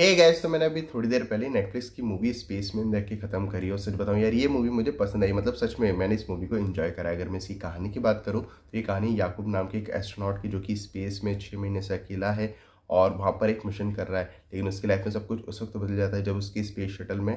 हे hey gas तो मैंने अभी थोड़ी देर पहले नेटफ्लिक्स की मूवी स्पेस में देख के खत्म करी और सच बताऊँ यार ये मूवी मुझे पसंद आई मतलब सच में मैंने इस मूवी को एंजॉय करा अगर मैं इसकी कहानी की बात करूँ तो ये कहानी याकूब नाम के एक एस्ट्रोनॉट की जो कि स्पेस में छः महीने से अकेला है और वहाँ पर एक मिशन कर रहा है लेकिन उसकी लाइफ में सब कुछ उस वक्त बदल जाता है जब उसकी स्पेस शटल में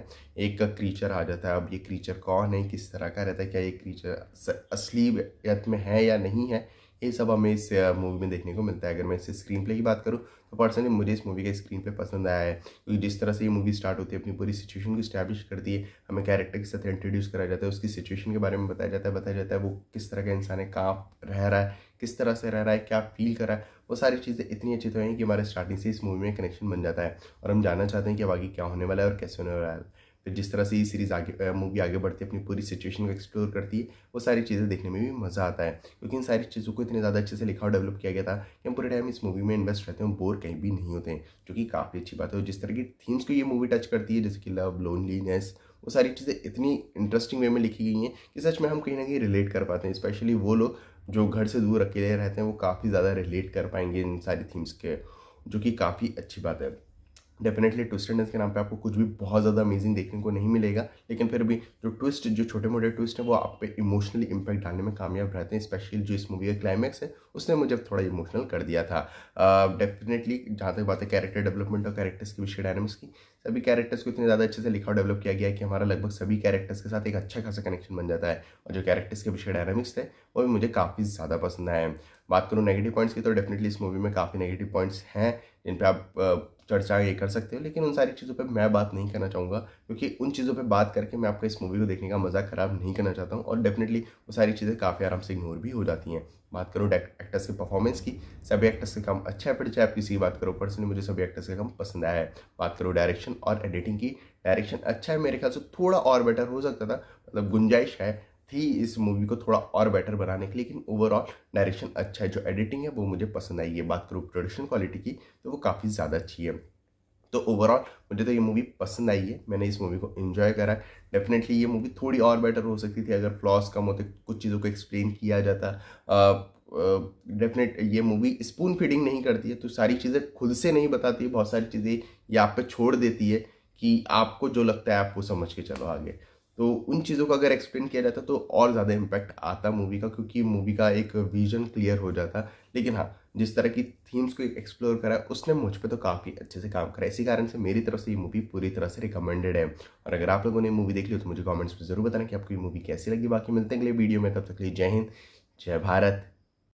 एक क्रीचर आ जाता है अब ये क्रीचर कौन है किस तरह का रहता है क्या ये क्रीचर असली में है या नहीं है ये सब हमें इस मूवी में देखने को मिलता है अगर मैं इससे स्क्रीन प्ले की बात करूँ तो पर्सनली मुझे इस मूवी का स्क्रीन प्ले पसंद आया है क्योंकि जिस तरह से ये मूवी स्टार्ट होती है अपनी पूरी सिचुएशन को स्टैब्लिश करती है हमें कैरेक्टर के साथ इंट्रोड्यूस कराया जाता है उसकी सिचुएशन के बारे में बताया जाता है बताया जाता है वो किस तरह का इंसान है कहाँ रह रहा है किस तरह से रह रहा है क्या फील कर रहा है वो सारी चीज़ें इतनी अच्छी तो हैं कि हमारे स्टार्टिंग से इस मूवी में कनेक्शन बन जाता है और हम जानना चाहते हैं कि अब आगे क्या होने वाला है और कैसे होने वाला है तो जिस तरह से ये सीरीज़ आगे मूवी आगे बढ़ती है अपनी पूरी सिचुएशन को एक्सप्लोर करती है वो सारी चीज़ें देखने में भी मज़ा आता है क्योंकि इन सारी चीज़ों को इतने ज़्यादा अच्छे से लिखा और डेवलप किया गया था कि हम पूरे टाइम इस मूवी में इन्वेस्ट रहते हैं बोर कहीं भी नहीं होते हैं जो कि काफ़ी अच्छी बात है और जिस तरह की थीम्स को ये मूवी टच करती है जैसे कि लव लोनलीनेस वो सारी चीज़ें इतनी इंटरेस्टिंग वे में लिखी गई हैं कि सच में हम कहीं ना कहीं रिलेट कर पाते हैं स्पेशली वो लोग जो घर से दूर अकेले रहते हैं वो काफ़ी ज़्यादा रिलेट कर पाएंगे इन सारी थीम्स के जो कि काफ़ी अच्छी बात है डेफिनेटली ट्विस्ट के नाम पे आपको कुछ भी बहुत ज़्यादा अमेजिंग देखने को नहीं मिलेगा लेकिन फिर भी जो ट्विस्ट जो छोटे मोटे ट्विस्ट हैं वो आप पे इमोशनली इम्पैक्ट डालने में कामयाब रहते हैं स्पेशली जो इस मूवी का क्लाइमैक्स है उसने मुझे थोड़ा इमोशनल कर दिया था डेफिनेटली uh, जहाँ तक बात है कैरेक्टर डेवलपमेंट और कैरेक्टर्स की विषय डायनामिक्स की सभी कैरेक्टर्स को इतने ज़्यादा अच्छे से लिखा और डेवलप किया गया है कि हमारा लगभग सभी कैरेक्टर्स के साथ एक अच्छा खासा कनेक्शन बन जाता है और जो कैरेक्टर्स के विषय डायनेमिक्स थे वो भी मुझे काफ़ी ज़्यादा पसंद आए बात करूँ नेगेटिव पॉइंट्स की तो डेफिनेटली इस मूवी में काफ़ी नेगेटिव पॉइंट्स हैं जिन पर आप चर्चा ये कर सकते हो लेकिन उन सारी चीज़ों पे मैं बात नहीं करना चाहूँगा क्योंकि उन चीज़ों पे बात करके मैं आपका इस मूवी को देखने का मज़ा ख़राब नहीं करना चाहता हूँ और डेफिनेटली वो सारी चीज़ें काफ़ी आराम से इग्नोर भी हो जाती हैं बात करो एक्टर्स के परफॉर्मेंस की सभी एक्टर्स का काम अच्छा है पर चाहे आप किसी बात करो पर्सनली मुझे सभी एक्टर्स का काम पसंद आया है बात करो डायरेक्शन और एडिटिंग की डायरेक्शन अच्छा है मेरे ख्याल से थोड़ा और बेटर हो सकता था मतलब गुंजाइश है थी इस मूवी को थोड़ा और बेटर बनाने के लेकिन ओवरऑल डायरेक्शन अच्छा है जो एडिटिंग है वो मुझे पसंद आई है बात करूँ प्रोडक्शन क्वालिटी की तो वो काफ़ी ज़्यादा अच्छी है तो ओवरऑल मुझे तो ये मूवी पसंद आई है मैंने इस मूवी को इन्जॉय करा है डेफिनेटली ये मूवी थोड़ी और बेटर हो सकती थी अगर फ्लॉस कम होते कुछ चीज़ों को एक्सप्लेन किया जाता डेफिनेट ये मूवी स्पून फीडिंग नहीं करती है तो सारी चीज़ें खुद से नहीं बताती है बहुत सारी चीज़ें ये आप पे छोड़ देती है कि आपको जो लगता है आपको समझ के चलो आगे तो उन चीज़ों का अगर एक्सप्लेन किया जाता तो और ज़्यादा इम्पैक्ट आता मूवी का क्योंकि मूवी का एक विजन क्लियर हो जाता लेकिन हाँ जिस तरह की थीम्स को एक्सप्लोर करा उसने मुझ पर तो काफ़ी अच्छे से काम करा इसी कारण से मेरी तरफ से ये मूवी पूरी तरह से रिकमेंडेड है और अगर आप लोगों ने मूवी देख ली तो मुझे कॉमेंट्स में ज़रूर बताना कि आपको ये मूवी कैसी लगी बाकी मिलते हैं अगले वीडियो में तब तक लिए जय हिंद जय भारत